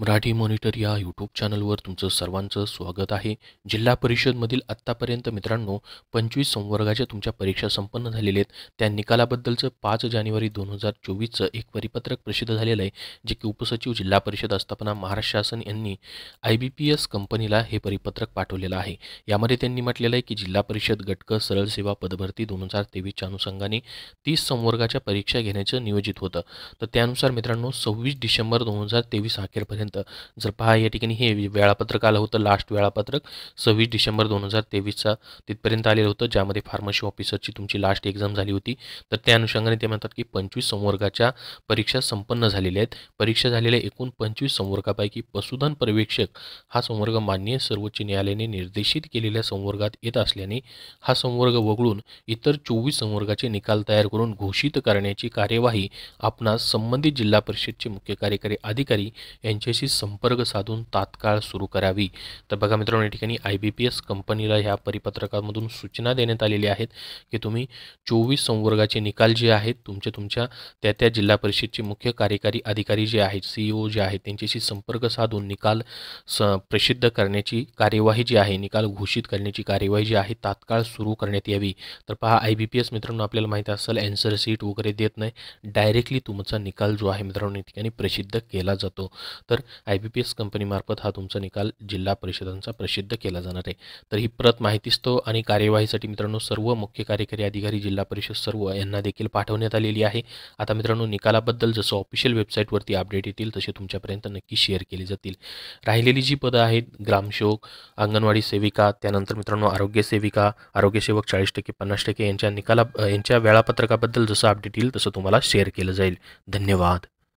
Marathi monitor या YouTube चॅनलवर तुमचं सर्वांचं स्वागत आहे जिल्हा परिषदमधील आत्तापर्यंत मित्रांनो पंचवीस संवर्गाच्या तुमच्या परीक्षा संपन्न झालेल्या आहेत त्या निकालाबद्दलचं पाच जानेवारी दोन हजार चोवीसचं एक परिपत्रक प्रसिद्ध झालेलं आहे जे की उपसचिव जिल्हा परिषद आस्थापना महाराष्ट्र शासन यांनी आय बी पी एस कंपनीला हे परिपत्रक पाठवलेलं आहे यामध्ये त्यांनी म्हटलेलं आहे की जिल्हा परिषद गटक सरळ सेवा पदभरती दोन हजार तेवीसच्या अनुषंगाने तीस संवर्गाच्या परीक्षा घेण्याचं नियोजित होतं तर त्यानुसार मित्रांनो सव्वीस डिसेंबर दोन हजार तेवीस अखेरपर्यंत पर्यंत जर पहा या ठिकाणी हे वेळापत्रक आलं होतं लास्ट वेळापत्रक सव्वीस डिसेंबर दोन हजार तेवीसचा तिथपर्यंत आलेलं होतं ज्यामध्ये फार्मसी ऑफिसरची तुमची लास्ट एक्झाम झाली होती तर त्या अनुषंगाने ते म्हणतात की पंचवीस संवर्गाच्या परीक्षा संपन्न झालेल्या आहेत परीक्षा झालेल्या एकूण पंचवीस संवर्गापैकी पशुधन पर्यवेक्षक हा संवर्ग मान्य सर्वोच्च न्यायालयाने निर्देशित केलेल्या संवर्गात येत असल्याने हा संवर्ग वगळून इतर चोवीस संवर्गाचे निकाल तयार करून घोषित करण्याची कार्यवाही आपणास संबंधित जिल्हा परिषदचे मुख्य कार्यकारी अधिकारी यांचे शी संपर्क साधून तात्काळ सुरू करावी तर बघा मित्रांनो या ठिकाणी आय बी पी एस कंपनीला ह्या परिपत्रकामधून सूचना देण्यात आलेली आहेत की तुम्ही चोवीस संवर्गाचे निकाल जे आहेत तुमच्या तुमच्या त्या त्या जिल्हा परिषदचे मुख्य कार्यकारी अधिकारी जे आहेत सीईओ e जे आहेत त्यांच्याशी संपर्क साधून निकाल स प्रसिद्ध करण्याची कार्यवाही जी आहे निकाल घोषित करण्याची कार्यवाही जी आहे तात्काळ सुरू करण्यात यावी तर पहा आय बी पी एस मित्रांनो आपल्याला माहिती असेल अँसर सीट वगैरे देत नाही डायरेक्टली तुमचा निकाल जो आहे मित्रांनो या ठिकाणी प्रसिद्ध केला जातो तर आय बी पी एस कंपनीमार्फत हा तुमचा निकाल जिल्हा परिषदांचा प्रसिद्ध केला जाणार आहे तर ही प्रत असतो आणि कार्यवाहीसाठी मित्रांनो सर्व मुख्य कार्यकारी अधिकारी जिल्हा परिषद सर्व यांना देखील पाठवण्यात आलेली आहे आता मित्रांनो निकालाबद्दल जसं ऑफिशियल वेबसाईटवरती अपडेट येतील तसे तुमच्यापर्यंत नक्की शेअर केली जातील राहिलेली जी पदं आहेत ग्रामसेवक अंगणवाडी सेविका त्यानंतर मित्रांनो आरोग्य सेविका आरोग्यसेवक चाळीस टक्के पन्नास टक्के यांच्या निकाला यांच्या वेळापत्रकाबद्दल जसं अपडेट येईल तसं तुम्हाला शेअर केलं जाईल धन्यवाद